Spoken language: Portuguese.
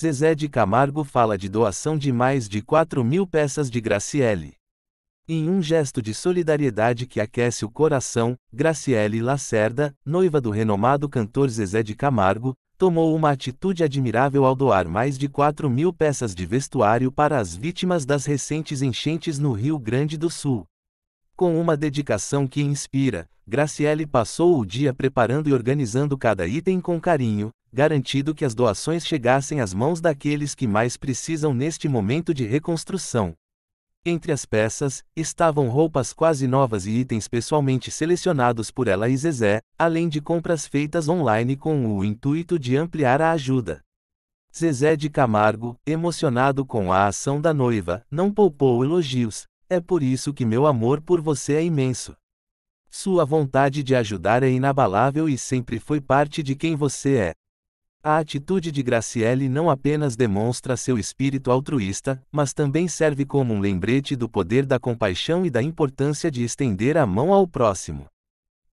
Zezé de Camargo fala de doação de mais de 4 mil peças de Graciele. Em um gesto de solidariedade que aquece o coração, Graciele Lacerda, noiva do renomado cantor Zezé de Camargo, tomou uma atitude admirável ao doar mais de 4 mil peças de vestuário para as vítimas das recentes enchentes no Rio Grande do Sul. Com uma dedicação que inspira, Graciele passou o dia preparando e organizando cada item com carinho, garantido que as doações chegassem às mãos daqueles que mais precisam neste momento de reconstrução. Entre as peças, estavam roupas quase novas e itens pessoalmente selecionados por ela e Zezé, além de compras feitas online com o intuito de ampliar a ajuda. Zezé de Camargo, emocionado com a ação da noiva, não poupou elogios. É por isso que meu amor por você é imenso. Sua vontade de ajudar é inabalável e sempre foi parte de quem você é. A atitude de Graciele não apenas demonstra seu espírito altruísta, mas também serve como um lembrete do poder da compaixão e da importância de estender a mão ao próximo.